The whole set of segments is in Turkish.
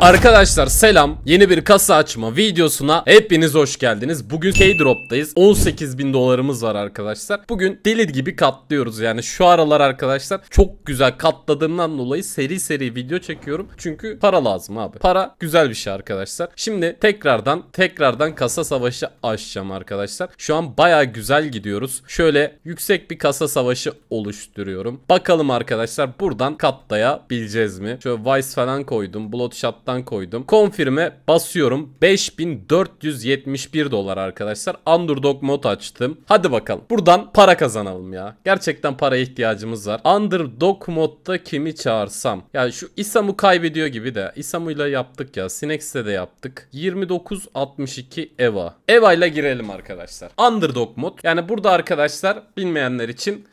Arkadaşlar selam yeni bir kasa açma videosuna hepiniz hoş geldiniz bugün K-Drop'tayız 18 bin dolarımız var arkadaşlar bugün deli gibi katlıyoruz yani şu aralar arkadaşlar çok güzel katladığımdan dolayı seri seri video çekiyorum çünkü para lazım abi para güzel bir şey arkadaşlar şimdi tekrardan tekrardan kasa savaşı açacağım arkadaşlar şu an baya güzel gidiyoruz şöyle yüksek bir kasa savaşı oluşturuyorum bakalım arkadaşlar buradan katlayabileceğiz mi şöyle Vice falan koydum Bloodshot alttan koydum. Konfirme basıyorum. 5471 dolar arkadaşlar. Underdog mod açtım. Hadi bakalım. Buradan para kazanalım ya. Gerçekten paraya ihtiyacımız var. Underdog modda kimi çağırsam? Ya yani şu Isamu kaybediyor gibi de. Isamu'yla yaptık ya. Sinex'te de yaptık. 2962 Eva. Eva ile girelim arkadaşlar. Underdog mod. Yani burada arkadaşlar bilmeyenler için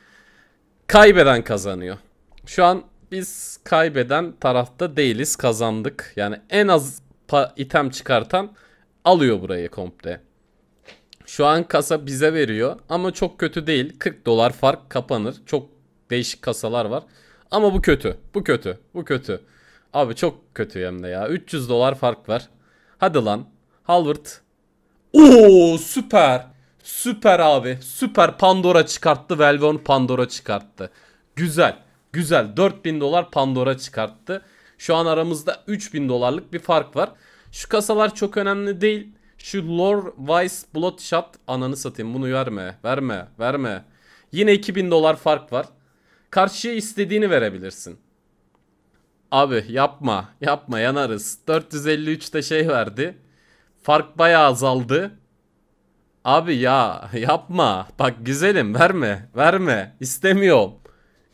kaybeden kazanıyor. Şu an biz kaybeden tarafta değiliz kazandık. Yani en az item çıkartan alıyor burayı komple. Şu an kasa bize veriyor ama çok kötü değil. 40 dolar fark kapanır. Çok değişik kasalar var. Ama bu kötü. Bu kötü. Bu kötü. Abi çok kötü hem de ya. 300 dolar fark var. Hadi lan. Halvard. Oo süper. Süper abi. Süper Pandora çıkarttı. Velvon Pandora çıkarttı. Güzel. Güzel 4000 dolar Pandora çıkarttı. Şu an aramızda 3000 dolarlık bir fark var. Şu kasalar çok önemli değil. Şu Lore Vice Bloodshot ananı satayım bunu verme verme verme. Yine 2000 dolar fark var. Karşıya istediğini verebilirsin. Abi yapma yapma yanarız. 453'te şey verdi. Fark bayağı azaldı. Abi ya yapma. Bak güzelim verme verme istemiyorum.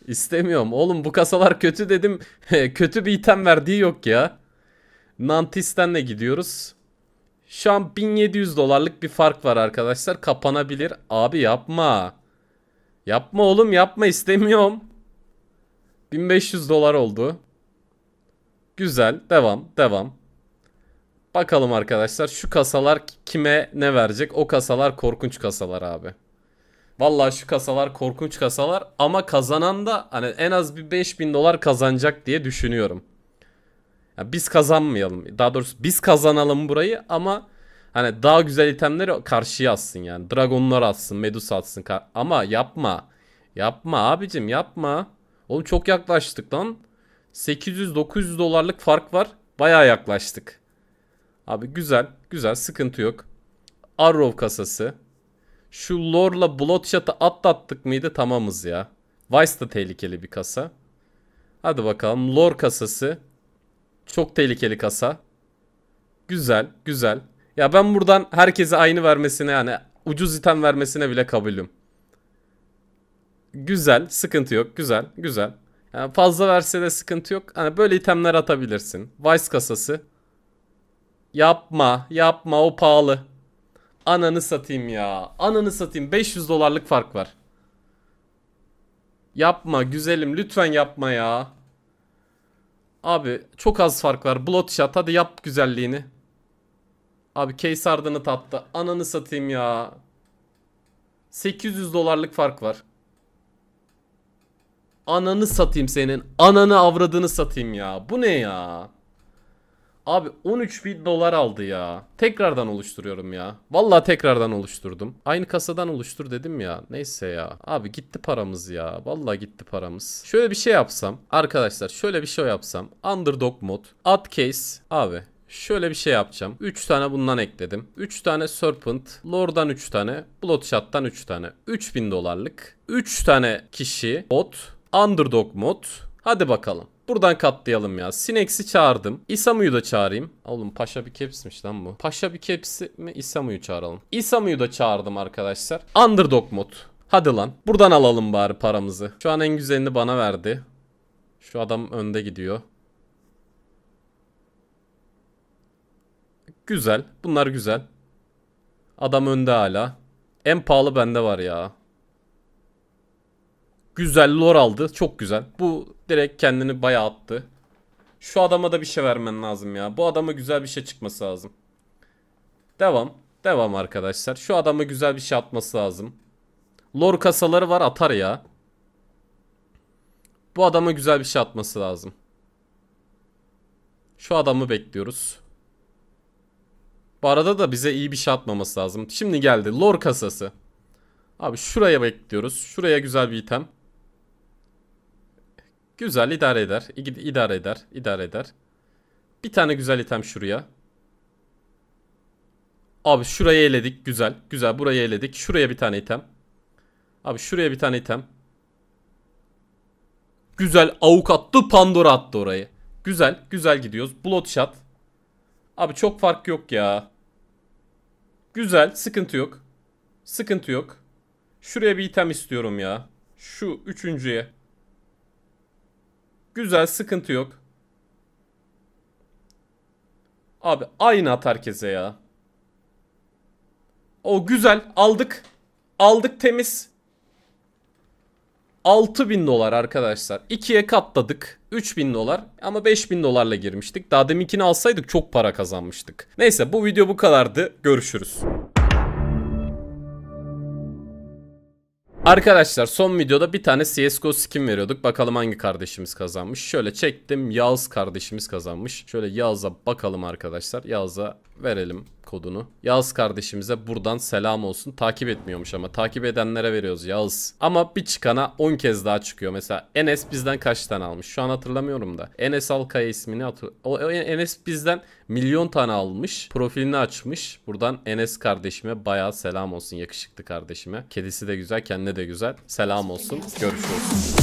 İstemiyorum. Oğlum bu kasalar kötü dedim. kötü bir item verdiği yok ya. Nantisten Nantisten'le gidiyoruz. Şu an 1700 dolarlık bir fark var arkadaşlar. Kapanabilir. Abi yapma. Yapma oğlum yapma istemiyorum. 1500 dolar oldu. Güzel. Devam. Devam. Bakalım arkadaşlar şu kasalar kime ne verecek? O kasalar korkunç kasalar abi. Vallahi şu kasalar korkunç kasalar ama kazanan da hani en az bir 5000 dolar kazanacak diye düşünüyorum. Yani biz kazanmayalım. Daha doğrusu biz kazanalım burayı ama hani daha güzel itemleri karşıya atsın yani. Dragonlar atsın, Medusa atsın. Ama yapma. Yapma abicim yapma. Oğlum çok yaklaştık lan. 800-900 dolarlık fark var. Baya yaklaştık. Abi güzel. Güzel. Sıkıntı yok. Arrow kasası. Şu Lore'la Bloodshot'ı atlattık mıydı tamamız ya. Vice da tehlikeli bir kasa. Hadi bakalım Lore kasası. Çok tehlikeli kasa. Güzel güzel. Ya ben buradan herkese aynı vermesine yani ucuz item vermesine bile kabulüm. Güzel sıkıntı yok güzel güzel. Yani fazla verse de sıkıntı yok. Hani böyle itemler atabilirsin. Vice kasası. Yapma yapma o pahalı. Ananı satayım ya. Ananı satayım. 500 dolarlık fark var. Yapma güzelim. Lütfen yapma ya. Abi çok az fark var. Bloodshot hadi yap güzelliğini. Abi case ardını tattı. Ananı satayım ya. 800 dolarlık fark var. Ananı satayım senin. Ananı avradını satayım ya. Bu ne ya? Abi 13 bin dolar aldı ya. Tekrardan oluşturuyorum ya. Vallahi tekrardan oluşturdum. Aynı kasadan oluştur dedim ya. Neyse ya. Abi gitti paramız ya. Vallahi gitti paramız. Şöyle bir şey yapsam. Arkadaşlar şöyle bir şey yapsam. Underdog mod. Ad case. Abi Şöyle bir şey yapacağım. 3 tane bundan ekledim. 3 tane Serpent, Lord'dan 3 tane, Bloodshot'tan 3 tane. 3000 dolarlık. 3 tane kişi bot, Underdog mod. Hadi bakalım. Buradan katlayalım ya. Sinex'i çağırdım. Isamu'yu da çağırayım. Oğlum Paşa bir kepsmiş lan bu. Paşa bir kepsi mi Isamu'yu çağıralım. Isamu'yu da çağırdım arkadaşlar. Underdog mod. Hadi lan. Buradan alalım bari paramızı. Şu an en güzelini bana verdi. Şu adam önde gidiyor. Güzel. Bunlar güzel. Adam önde hala. En pahalı bende var ya. Güzel lore aldı. Çok güzel. Bu direkt kendini bayağı attı. Şu adama da bir şey vermen lazım ya. Bu adama güzel bir şey çıkması lazım. Devam. Devam arkadaşlar. Şu adama güzel bir şey atması lazım. Lor kasaları var atar ya. Bu adama güzel bir şey atması lazım. Şu adamı bekliyoruz. Bu arada da bize iyi bir şey atmaması lazım. Şimdi geldi. Lor kasası. Abi şuraya bekliyoruz. Şuraya güzel bir item. Güzel idare eder. İdare eder. İdare eder. Bir tane güzel item şuraya. Abi şurayı eledik. Güzel. Güzel. Burayı eledik. Şuraya bir tane item. Abi şuraya bir tane item. Güzel. Avuk attı. Pandora attı orayı. Güzel. Güzel gidiyoruz. Bloodshot. Abi çok fark yok ya. Güzel. Sıkıntı yok. Sıkıntı yok. Şuraya bir item istiyorum ya. Şu üçüncüye. Güzel sıkıntı yok. Abi aynı at herkese ya. O güzel aldık. Aldık temiz. 6000 dolar arkadaşlar. 2'ye katladık. 3000 dolar ama 5000 dolarla girmiştik. Daha deminkini alsaydık çok para kazanmıştık. Neyse bu video bu kadardı. Görüşürüz. Arkadaşlar son videoda bir tane CSGO skin veriyorduk. Bakalım hangi kardeşimiz kazanmış. Şöyle çektim. Yağız kardeşimiz kazanmış. Şöyle Yağız'a bakalım arkadaşlar. Yağız'a verelim kodunu. Yağız kardeşimize buradan selam olsun. Takip etmiyormuş ama takip edenlere veriyoruz Yağız. Ama bir çıkana 10 kez daha çıkıyor. Mesela Enes bizden kaç tane almış? Şu an hatırlamıyorum da. Enes Alkaya ismini O Enes bizden milyon tane almış. Profilini açmış. Buradan Enes kardeşime bayağı selam olsun. Yakışıklı kardeşime. Kedisi de güzel, kendine de güzel. Selam olsun. Görüşürüz.